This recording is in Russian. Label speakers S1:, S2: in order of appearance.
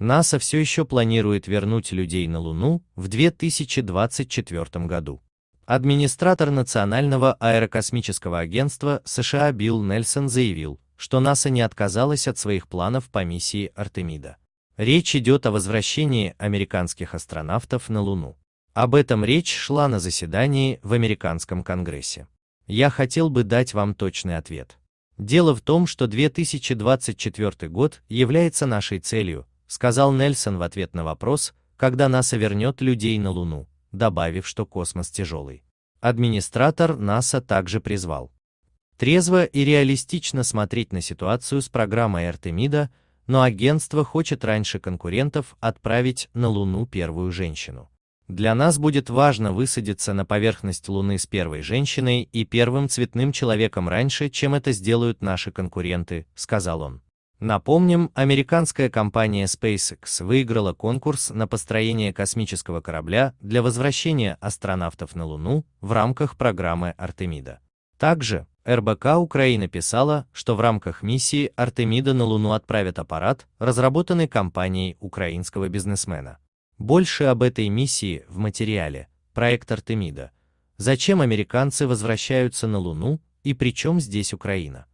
S1: НАСА все еще планирует вернуть людей на Луну в 2024 году. Администратор Национального аэрокосмического агентства США Билл Нельсон заявил, что НАСА не отказалась от своих планов по миссии Артемида. Речь идет о возвращении американских астронавтов на Луну. Об этом речь шла на заседании в Американском Конгрессе. Я хотел бы дать вам точный ответ. Дело в том, что 2024 год является нашей целью, сказал Нельсон в ответ на вопрос, когда НАСА вернет людей на Луну, добавив, что космос тяжелый. Администратор НАСА также призвал трезво и реалистично смотреть на ситуацию с программой Артемида, но агентство хочет раньше конкурентов отправить на Луну первую женщину. Для нас будет важно высадиться на поверхность Луны с первой женщиной и первым цветным человеком раньше, чем это сделают наши конкуренты, сказал он. Напомним, американская компания SpaceX выиграла конкурс на построение космического корабля для возвращения астронавтов на Луну в рамках программы «Артемида». Также РБК Украина писала, что в рамках миссии «Артемида» на Луну отправят аппарат, разработанный компанией украинского бизнесмена. Больше об этой миссии в материале «Проект Артемида». Зачем американцы возвращаются на Луну и при чем здесь Украина?